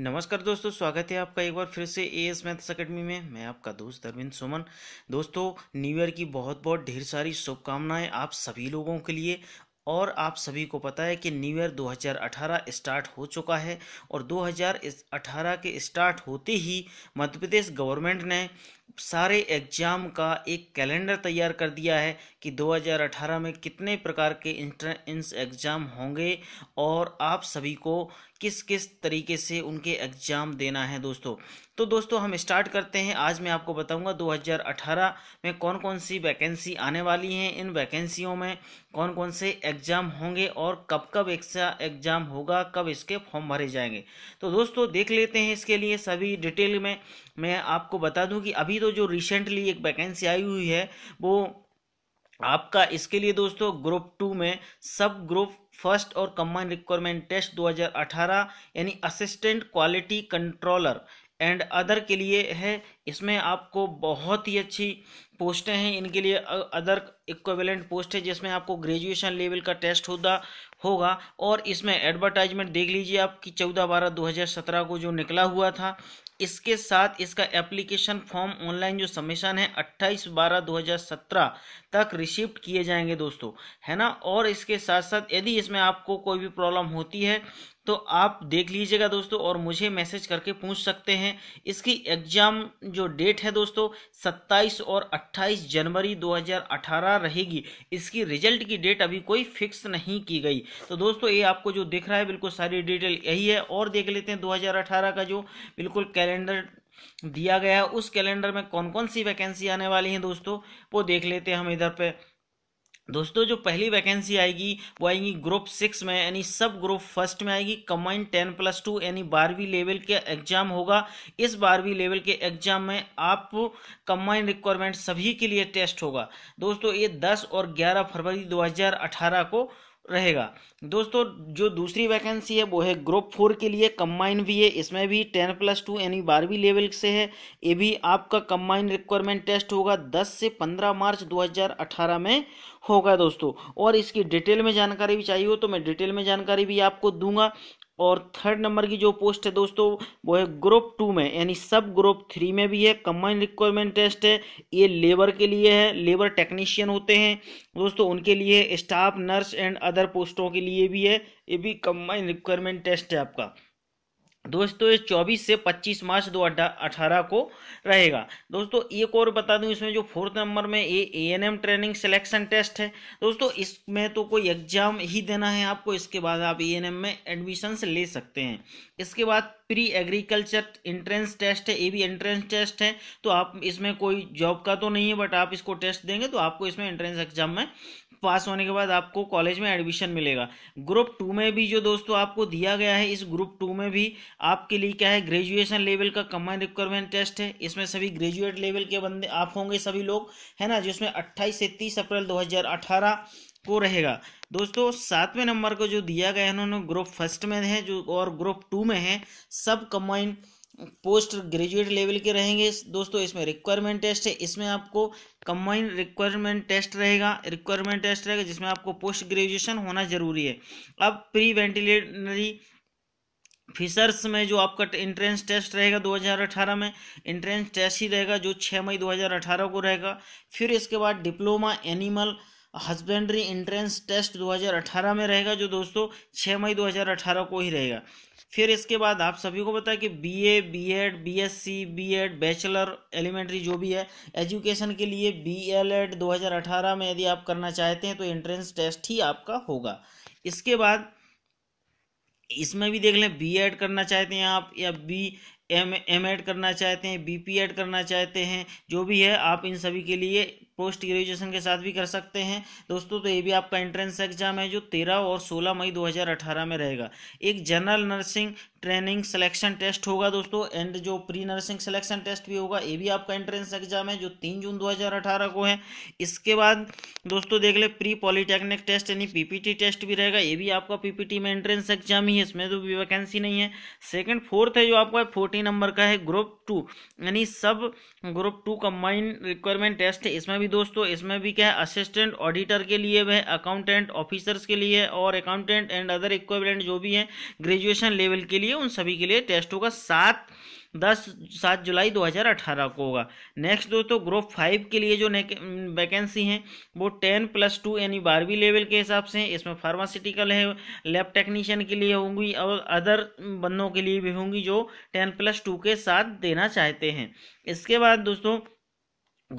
नमस्कार दोस्तों स्वागत है आपका एक बार फिर से ए एस मैथ्स अकेडमी में मैं आपका दोस्त अरविंद सुमन दोस्तों न्यू ईयर की बहुत बहुत ढेर सारी शुभकामनाएं आप सभी लोगों के लिए और आप सभी को पता है कि न्यू ईयर 2018 स्टार्ट हो चुका है और 2018 के स्टार्ट होते ही मध्य प्रदेश गवर्नमेंट ने सारे एग्जाम का एक कैलेंडर तैयार कर दिया है कि 2018 में कितने प्रकार के इंट्रेंस एग्ज़ाम होंगे और आप सभी को किस किस तरीके से उनके एग्ज़ाम देना है दोस्तों तो दोस्तों हम स्टार्ट करते हैं आज मैं आपको बताऊंगा 2018 में कौन कौन सी वैकेंसी आने वाली हैं इन वैकेंसियों में कौन कौन से एग्ज़ाम होंगे और कब कब एग्ज़ाम होगा कब इसके फॉर्म भरे जाएंगे तो दोस्तों देख लेते हैं इसके लिए सभी डिटेल में मैं आपको बता दूँ कि अभी तो जो रिसेंटली एक वैकेंसी आई हुई है वो आपका इसके लिए दोस्तों ग्रुप टू में सब ग्रुप फर्स्ट और कम्बाइन रिक्वायरमेंट टेस्ट 2018 यानी assistant quality controller and other के लिए है इसमें आपको बहुत ही अच्छी पोस्टें हैं इनके लिए अदर इक्वेलेंट पोस्ट है जिसमें आपको ग्रेजुएशन लेवल का टेस्ट होता होगा और इसमें एडवर्टाइजमेंट देख लीजिए आपकी चौदह बारह दो हज़ार सत्रह को जो निकला हुआ था इसके साथ इसका एप्लीकेशन फॉर्म ऑनलाइन जो सबमिशन है 28 बारह 2017 तक रिसीव किए जाएंगे दोस्तों है ना और इसके साथ साथ यदि इसमें आपको कोई भी प्रॉब्लम होती है तो आप देख लीजिएगा दोस्तों और मुझे मैसेज करके पूछ सकते हैं इसकी एग्ज़ाम जो डेट है दोस्तों 27 और 28 जनवरी 2018 रहेगी इसकी रिजल्ट की डेट अभी कोई फिक्स नहीं की गई तो दोस्तों ये आपको जो दिख रहा है बिल्कुल सारी डिटेल यही है और देख लेते हैं 2018 का जो बिल्कुल कैलेंडर दिया गया है उस कैलेंडर में कौन कौन सी वैकेंसी आने वाली हैं दोस्तों वो देख लेते हैं हम इधर पर दोस्तों जो पहली वैकेंसी आएगी वो आएगी ग्रुप सिक्स में यानी सब ग्रुप फर्स्ट में आएगी कम्बाइंड टेन प्लस टू यानी बारहवीं लेवल के एग्जाम होगा इस बारहवीं लेवल के एग्जाम में आप कम्बाइंड रिक्वायरमेंट सभी के लिए टेस्ट होगा दोस्तों ये दस और ग्यारह फरवरी 2018 को रहेगा दोस्तों जो दूसरी वैकेंसी है वो है ग्रुप फोर के लिए कम्बाइन भी है इसमें भी टेन प्लस टू यानी बारहवीं लेवल से है ये भी आपका कम्बाइन रिक्वायरमेंट टेस्ट होगा दस से पंद्रह मार्च 2018 में होगा दोस्तों और इसकी डिटेल में जानकारी भी चाहिए हो तो मैं डिटेल में जानकारी भी आपको दूंगा और थर्ड नंबर की जो पोस्ट है दोस्तों वो है ग्रुप टू में यानी सब ग्रुप थ्री में भी है कम्बाइन रिक्वायरमेंट टेस्ट है ये लेबर के लिए है लेबर टेक्नीशियन होते हैं दोस्तों उनके लिए स्टाफ नर्स एंड अदर पोस्टों के लिए भी है ये भी कम्बाइन रिक्वायरमेंट टेस्ट है आपका दोस्तों ये 24 से 25 मार्च दो अठारह को रहेगा दोस्तों एक और बता दूं इसमें जो फोर्थ नंबर में A N M training selection test है दोस्तों इसमें तो कोई एग्जाम ही देना है आपको इसके बाद आप ए एन एम में एडमिशन ले सकते हैं इसके बाद प्री एग्रीकल्चर एंट्रेंस टेस्ट है ए भी एंट्रेंस टेस्ट है तो आप इसमें कोई जॉब का तो नहीं है बट आप इसको टेस्ट देंगे तो आपको इसमें एंट्रेंस एग्जाम में पास होने के बाद आपको कॉलेज में एडमिशन मिलेगा ग्रुप टू में भी जो दोस्तों आपको दिया गया है इस ग्रुप टू में भी आपके लिए क्या है ग्रेजुएशन लेवल का कम्बाइन रिक्वायरमेंट टेस्ट है इसमें सभी ग्रेजुएट लेवल के बंदे आप होंगे सभी लोग है ना जिसमें अट्ठाईस से तीस अप्रैल दो को रहेगा दोस्तों सातवें नंबर को जो दिया गया है उन्होंने ग्रुप फर्स्ट में है जो और ग्रुप टू में है सब कम्बाइन पोस्ट ग्रेजुएट लेवल के रहेंगे दोस्तों इसमें रिक्वायरमेंट टेस्ट है इसमें आपको कम्बाइन रिक्वायरमेंट टेस्ट रहेगा रिक्वायरमेंट टेस्ट रहेगा जिसमें आपको पोस्ट ग्रेजुएशन होना जरूरी है अब प्री वेंटिलेटरी फिशर्स में जो आपका इंट्रेंस टेस्ट रहेगा 2018 में इंट्रेंस टेस्ट ही रहेगा जो 6 मई 2018 को रहेगा फिर इसके बाद diploma animal husbandry entrance test 2018 में रहेगा जो दोस्तों 6 मई 2018 को ही रहेगा फिर इसके बाद आप सभी को पता है कि B A B Ed B S C B Ed bachelor elementary जो भी है एजुकेशन के लिए बी एल एड दो में यदि आप करना चाहते हैं तो एंट्रेंस टेस्ट ही आपका होगा इसके बाद इसमें भी देख लें बी एड करना चाहते हैं आप या बी एम एम एड करना चाहते हैं बी पी एड करना चाहते हैं जो भी है आप इन सभी के लिए पोस्ट ग्रेजुएशन के साथ भी कर सकते हैं दोस्तों तो ये भी आपका एंट्रेंस एग्जाम है जो तेरह और सोलह मई 2018 में रहेगा एक general nursing training selection test होगा दोस्तों एंड जो प्री नर्सिंग सिलेक्शन टेस्ट भी होगा ये भी आपका एंट्रेंस एग्जाम है जो तीन जून 2018 को है इसके बाद दोस्तों देख ले प्री पॉलिटेक्निक टेस्ट यानी पीपीटी टेस्ट भी रहेगा ये भी आपका पीपीटी में एंट्रेंस एग्जाम ही है इसमें तो वैकेंसी नहीं है सेकेंड फोर्थ है जो आपका फोर्टीन नंबर का है ग्रुप टू यानी sub group two combine requirement test है इसमें भी दोस्तों इसमें भी क्या है असिस्टेंट ऑडिटर के लिए वह अकाउंटेंट ऑफिसर्स के लिए और अकाउंटेंट एंड अदर इक्विवेलेंट जो भी है ग्रेजुएशन लेवल के लिए लिए उन सभी के लिए टेस्ट होगा सात दस सात जुलाई 2018 को होगा नेक्स्ट दोस्तों ग्रुप फाइव के लिए जो वैकेंसी हैं वो टेन प्लस टू यानी बारहवीं लेवल के हिसाब से इसमें फार्मास्यूटिकल है लैब टेक्नीशियन के लिए होंगी और अदर बंदों के लिए भी होंगी जो टेन प्लस टू के साथ देना चाहते हैं इसके बाद दोस्तों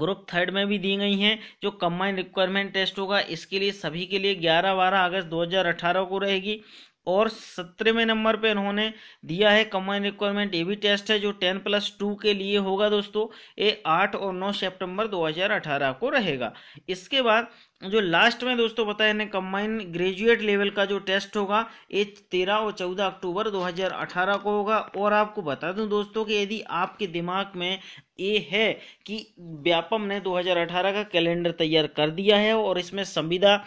ग्रुप थर्ड में भी दी गई हैं जो कम्बाइंड रिक्वायरमेंट टेस्ट होगा इसके लिए सभी के लिए 11 बारह अगस्त 2018 को रहेगी और सत्रहवें नंबर पे इन्होंने दिया है कम्बाइन रिक्वायरमेंट ये भी टेस्ट है जो टेन प्लस टू के लिए होगा दोस्तों ये आठ और नौ सितंबर 2018 को रहेगा इसके बाद जो लास्ट में दोस्तों बताया इन्हें कम्बाइन ग्रेजुएट लेवल का जो टेस्ट होगा ये तेरह और चौदह अक्टूबर 2018 को होगा और आपको बता दूं दोस्तों कि यदि आपके दिमाग में ये है कि व्यापम ने 2018 का कैलेंडर तैयार कर दिया है और इसमें संविदा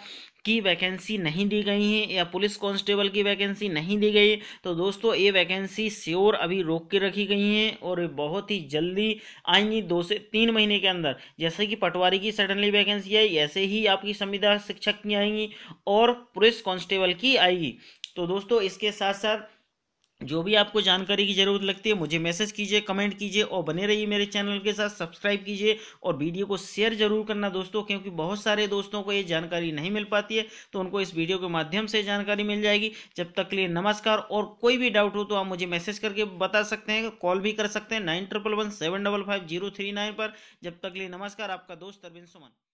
की वैकेंसी नहीं दी गई हैं या पुलिस कांस्टेबल की वैकेंसी नहीं दी गई तो दोस्तों ये वैकेंसी श्योर अभी रोक के रखी गई हैं और बहुत ही जल्दी आएंगी दो से तीन महीने के अंदर जैसे कि पटवारी की सडनली वैकेंसी आई ऐसे ही आपकी संविदा शिक्षक की आएंगी और पुलिस कांस्टेबल की आएगी तो दोस्तों इसके साथ साथ जो भी आपको जानकारी की ज़रूरत लगती है मुझे मैसेज कीजिए कमेंट कीजिए और बने रहिए मेरे चैनल के साथ सब्सक्राइब कीजिए और वीडियो को शेयर जरूर करना दोस्तों क्योंकि बहुत सारे दोस्तों को ये जानकारी नहीं मिल पाती है तो उनको इस वीडियो के माध्यम से जानकारी मिल जाएगी जब तक लिए नमस्कार और कोई भी डाउट हो तो आप मुझे मैसेज करके बता सकते हैं कॉल भी कर सकते हैं नाइन पर जब तक लिए नमस्कार आपका दोस्त अरविंद सुमन